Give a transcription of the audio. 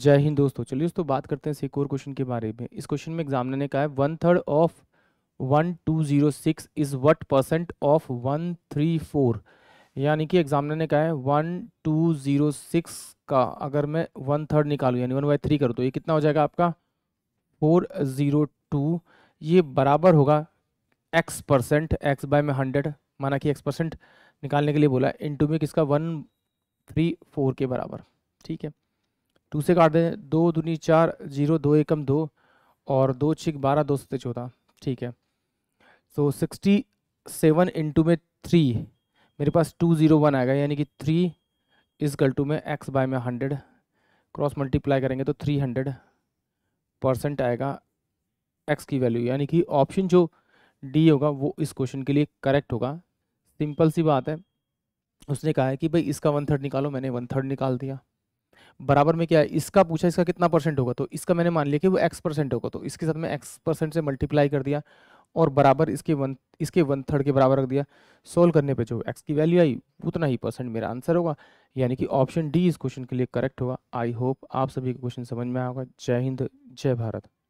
जय हिंद दोस्तों चलिए दोस्तों बात करते हैं एक और क्वेश्चन के बारे में इस क्वेश्चन में एग्जामिनर ने कहा है one third of one two zero six is what percent of one three four यानी कि एग्जामिनर ने कहा है वन टू जीरो सिक्स का अगर मैं वन थर्ड निकालूँ यानी वन बाई थ्री कर तो ये कितना हो जाएगा आपका फोर ज़ीरो टू ये बराबर होगा एक्स परसेंट एक्स बाय में हंड्रेड माना कि एक्स परसेंट निकालने के लिए बोला टू में किसका वन थ्री फोर के बराबर ठीक है टू से काट दें दो दूनी चार जीरो दो एकम दो और दो छिक बारह दो सत्य चौदह ठीक है सो सिक्सटी सेवन इंटू में थ्री मेरे पास टू ज़ीरो वन आएगा यानी कि थ्री इस गल्टू में एक्स बाय में हंड्रेड क्रॉस मल्टीप्लाई करेंगे तो थ्री हंड्रेड परसेंट आएगा एक्स की वैल्यू यानी कि ऑप्शन जो डी होगा वो इस क्वेश्चन के लिए करेक्ट होगा सिंपल सी बात है उसने कहा है कि भाई इसका वन थर्ड निकालो मैंने वन थर्ड निकाल दिया बराबर में क्या है इसका पूछा इसका कितना परसेंट होगा तो इसका मैंने मान लिया कि वो एक्स परसेंट होगा तो इसके साथ मैं एक्स परसेंट से मल्टीप्लाई कर दिया और बराबर इसके वन इसके वन थर्ड के बराबर रख दिया सोल्व करने पे जो एक्स की वैल्यू आई उतना ही परसेंट मेरा आंसर होगा यानी कि ऑप्शन डी इस क्वेश्चन के लिए करेक्ट होगा आई होप आप सभी को क्वेश्चन समझ में आएगा जय हिंद जय भारत